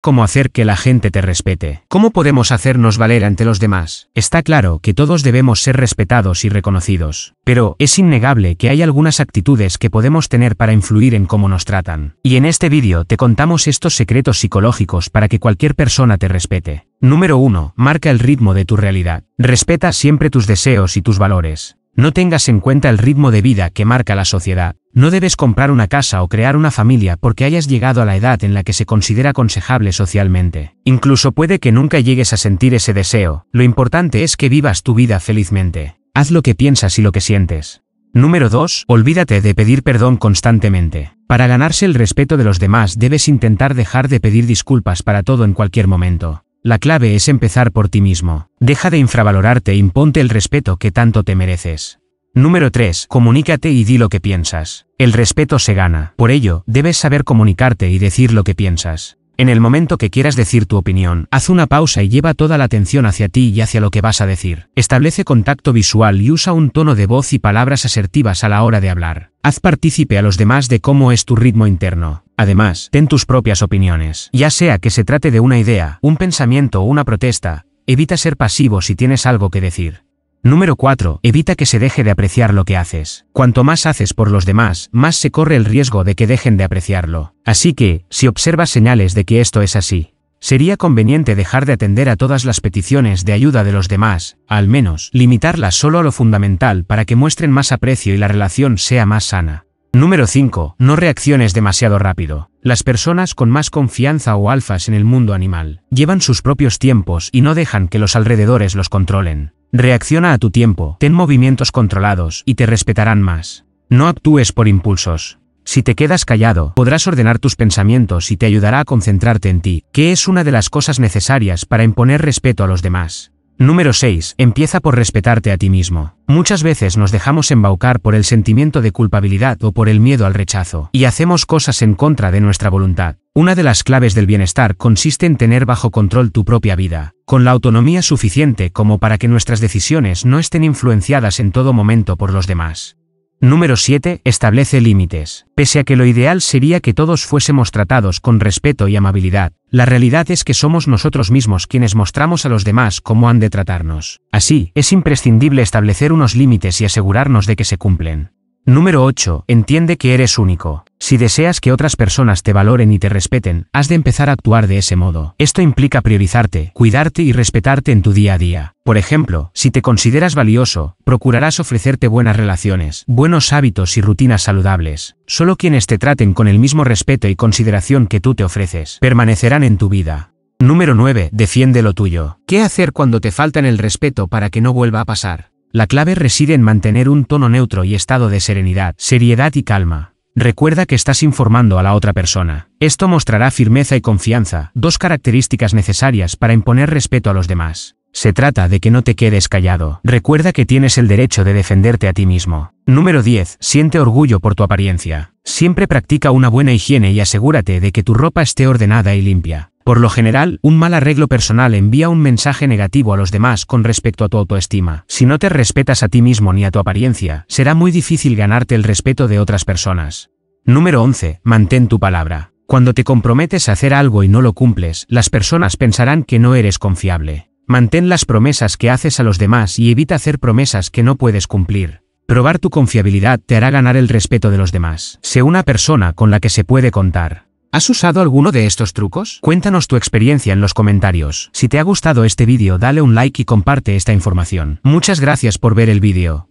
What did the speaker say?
cómo hacer que la gente te respete. ¿Cómo podemos hacernos valer ante los demás? Está claro que todos debemos ser respetados y reconocidos, pero es innegable que hay algunas actitudes que podemos tener para influir en cómo nos tratan. Y en este vídeo te contamos estos secretos psicológicos para que cualquier persona te respete. Número 1. Marca el ritmo de tu realidad. Respeta siempre tus deseos y tus valores. No tengas en cuenta el ritmo de vida que marca la sociedad. No debes comprar una casa o crear una familia porque hayas llegado a la edad en la que se considera aconsejable socialmente. Incluso puede que nunca llegues a sentir ese deseo. Lo importante es que vivas tu vida felizmente. Haz lo que piensas y lo que sientes. Número 2. Olvídate de pedir perdón constantemente. Para ganarse el respeto de los demás debes intentar dejar de pedir disculpas para todo en cualquier momento. La clave es empezar por ti mismo. Deja de infravalorarte e imponte el respeto que tanto te mereces. Número 3. Comunícate y di lo que piensas. El respeto se gana. Por ello, debes saber comunicarte y decir lo que piensas. En el momento que quieras decir tu opinión, haz una pausa y lleva toda la atención hacia ti y hacia lo que vas a decir. Establece contacto visual y usa un tono de voz y palabras asertivas a la hora de hablar. Haz partícipe a los demás de cómo es tu ritmo interno. Además, ten tus propias opiniones. Ya sea que se trate de una idea, un pensamiento o una protesta, evita ser pasivo si tienes algo que decir. Número 4. Evita que se deje de apreciar lo que haces. Cuanto más haces por los demás, más se corre el riesgo de que dejen de apreciarlo. Así que, si observas señales de que esto es así, Sería conveniente dejar de atender a todas las peticiones de ayuda de los demás, al menos, limitarlas solo a lo fundamental para que muestren más aprecio y la relación sea más sana. Número 5. No reacciones demasiado rápido. Las personas con más confianza o alfas en el mundo animal llevan sus propios tiempos y no dejan que los alrededores los controlen. Reacciona a tu tiempo, ten movimientos controlados y te respetarán más. No actúes por impulsos. Si te quedas callado, podrás ordenar tus pensamientos y te ayudará a concentrarte en ti, que es una de las cosas necesarias para imponer respeto a los demás. Número 6. Empieza por respetarte a ti mismo. Muchas veces nos dejamos embaucar por el sentimiento de culpabilidad o por el miedo al rechazo, y hacemos cosas en contra de nuestra voluntad. Una de las claves del bienestar consiste en tener bajo control tu propia vida, con la autonomía suficiente como para que nuestras decisiones no estén influenciadas en todo momento por los demás. Número 7. Establece límites. Pese a que lo ideal sería que todos fuésemos tratados con respeto y amabilidad, la realidad es que somos nosotros mismos quienes mostramos a los demás cómo han de tratarnos. Así, es imprescindible establecer unos límites y asegurarnos de que se cumplen. Número 8. Entiende que eres único. Si deseas que otras personas te valoren y te respeten, has de empezar a actuar de ese modo. Esto implica priorizarte, cuidarte y respetarte en tu día a día. Por ejemplo, si te consideras valioso, procurarás ofrecerte buenas relaciones, buenos hábitos y rutinas saludables. Solo quienes te traten con el mismo respeto y consideración que tú te ofreces, permanecerán en tu vida. Número 9. Defiende lo tuyo. ¿Qué hacer cuando te faltan el respeto para que no vuelva a pasar? La clave reside en mantener un tono neutro y estado de serenidad, seriedad y calma. Recuerda que estás informando a la otra persona. Esto mostrará firmeza y confianza, dos características necesarias para imponer respeto a los demás. Se trata de que no te quedes callado. Recuerda que tienes el derecho de defenderte a ti mismo. Número 10. Siente orgullo por tu apariencia. Siempre practica una buena higiene y asegúrate de que tu ropa esté ordenada y limpia. Por lo general, un mal arreglo personal envía un mensaje negativo a los demás con respecto a tu autoestima. Si no te respetas a ti mismo ni a tu apariencia, será muy difícil ganarte el respeto de otras personas. Número 11. Mantén tu palabra. Cuando te comprometes a hacer algo y no lo cumples, las personas pensarán que no eres confiable. Mantén las promesas que haces a los demás y evita hacer promesas que no puedes cumplir. Probar tu confiabilidad te hará ganar el respeto de los demás. Sé una persona con la que se puede contar. ¿Has usado alguno de estos trucos? Cuéntanos tu experiencia en los comentarios. Si te ha gustado este vídeo dale un like y comparte esta información. Muchas gracias por ver el vídeo.